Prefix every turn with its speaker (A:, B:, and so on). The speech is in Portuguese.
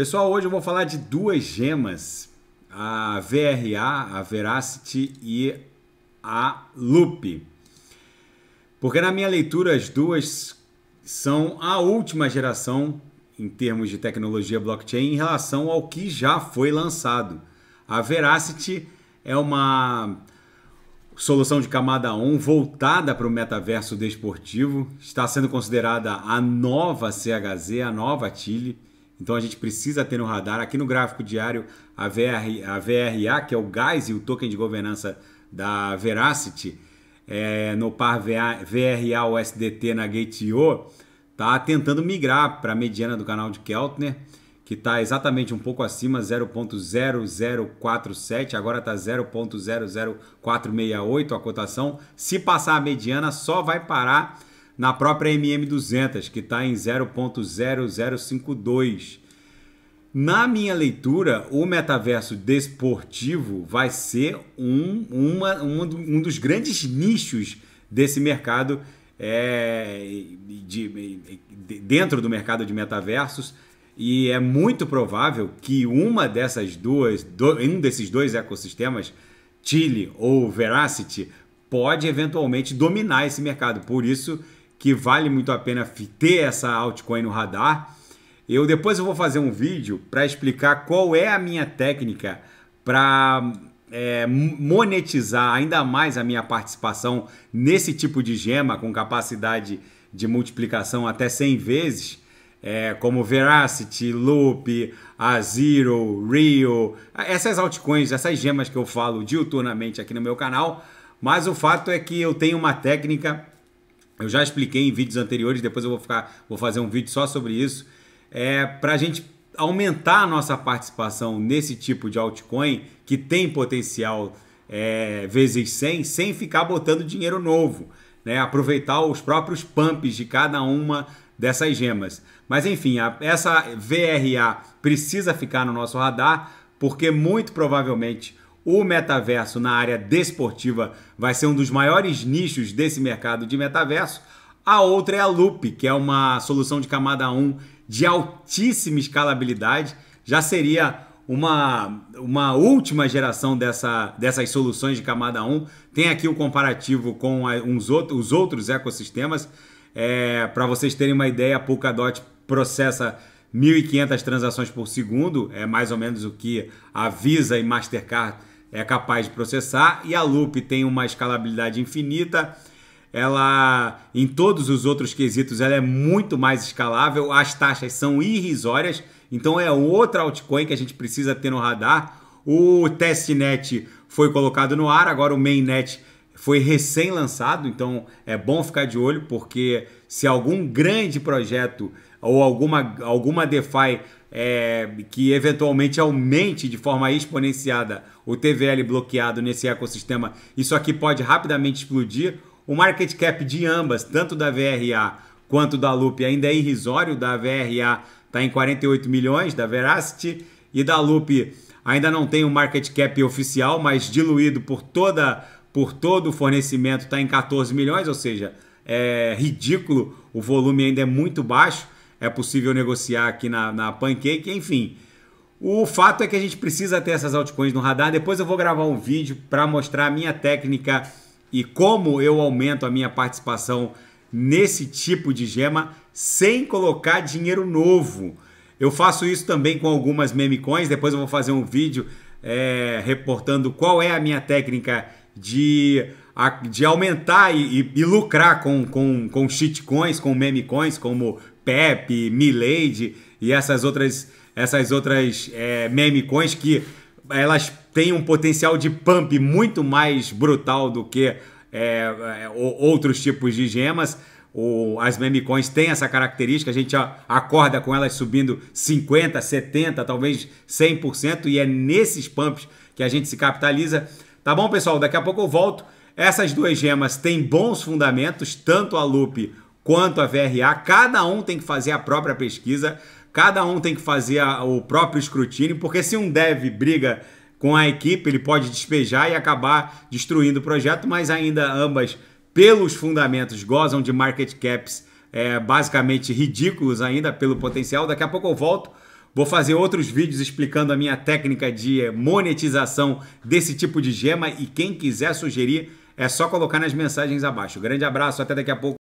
A: Pessoal, hoje eu vou falar de duas gemas, a VRA, a Veracity e a Loop. Porque na minha leitura as duas são a última geração em termos de tecnologia blockchain em relação ao que já foi lançado. A Veracity é uma solução de camada 1 voltada para o metaverso desportivo, está sendo considerada a nova CHZ, a nova Chile então a gente precisa ter no radar. Aqui no gráfico diário, a, VR, a VRA, que é o gás e o token de governança da Veracity, é, no par VRA USDT na Gate.io, está tentando migrar para a mediana do canal de Keltner, que está exatamente um pouco acima, 0.0047, agora está 0.00468 a cotação. Se passar a mediana, só vai parar na própria MM200, que está em 0.0052. Na minha leitura, o metaverso desportivo vai ser um, uma, um, um dos grandes nichos desse mercado, é, de, dentro do mercado de metaversos, e é muito provável que uma dessas duas, do, um desses dois ecossistemas, Chile ou Veracity, pode eventualmente dominar esse mercado. Por isso que vale muito a pena ter essa altcoin no radar. Eu depois eu vou fazer um vídeo para explicar qual é a minha técnica para é, monetizar ainda mais a minha participação nesse tipo de gema com capacidade de multiplicação até 100 vezes, é, como Veracity, Loop, Azero, Rio, essas altcoins, essas gemas que eu falo diuturnamente aqui no meu canal. Mas o fato é que eu tenho uma técnica eu já expliquei em vídeos anteriores, depois eu vou, ficar, vou fazer um vídeo só sobre isso, é, para a gente aumentar a nossa participação nesse tipo de altcoin que tem potencial é, vezes 100, sem ficar botando dinheiro novo, né? aproveitar os próprios pumps de cada uma dessas gemas. Mas enfim, a, essa VRA precisa ficar no nosso radar, porque muito provavelmente o metaverso na área desportiva vai ser um dos maiores nichos desse mercado de metaverso. A outra é a Loop, que é uma solução de camada 1 de altíssima escalabilidade. Já seria uma, uma última geração dessa, dessas soluções de camada 1. Tem aqui o um comparativo com uns outros os outros ecossistemas. É, Para vocês terem uma ideia, a Polkadot processa 1.500 transações por segundo, é mais ou menos o que a Visa e Mastercard é capaz de processar, e a Loop tem uma escalabilidade infinita. Ela, em todos os outros quesitos, ela é muito mais escalável, as taxas são irrisórias, então é outra altcoin que a gente precisa ter no radar. O testnet foi colocado no ar, agora o mainnet foi recém-lançado, então é bom ficar de olho, porque se algum grande projeto ou alguma, alguma DeFi é, que eventualmente aumente de forma exponenciada o TVL bloqueado nesse ecossistema, isso aqui pode rapidamente explodir. O market cap de ambas, tanto da VRA quanto da Loop, ainda é irrisório. Da VRA está em 48 milhões, da Veracity, e da Loop ainda não tem o um market cap oficial, mas diluído por, toda, por todo o fornecimento está em 14 milhões, ou seja, é ridículo, o volume ainda é muito baixo é possível negociar aqui na, na Pancake, enfim. O fato é que a gente precisa ter essas altcoins no radar. Depois eu vou gravar um vídeo para mostrar a minha técnica e como eu aumento a minha participação nesse tipo de gema sem colocar dinheiro novo. Eu faço isso também com algumas meme coins. Depois eu vou fazer um vídeo é, reportando qual é a minha técnica de, de aumentar e, e, lucrar com, com, com shitcoins, com meme coins, como Pepe, Milady e essas outras, essas outras é, meme coins que elas têm um potencial de pump muito mais brutal do que é, é outros tipos de gemas. O, as meme coins têm essa característica, a gente acorda com elas subindo 50, 70, talvez 100%, e é nesses pumps que a gente se capitaliza. Tá bom, pessoal? Daqui a pouco eu volto. Essas duas gemas têm bons fundamentos, tanto a Loop quanto a VRA. Cada um tem que fazer a própria pesquisa, cada um tem que fazer a, o próprio escrutínio, porque se um dev briga com a equipe, ele pode despejar e acabar destruindo o projeto, mas ainda ambas, pelos fundamentos, gozam de market caps é, basicamente ridículos ainda pelo potencial. Daqui a pouco eu volto Vou fazer outros vídeos explicando a minha técnica de monetização desse tipo de gema e quem quiser sugerir é só colocar nas mensagens abaixo. Grande abraço, até daqui a pouco.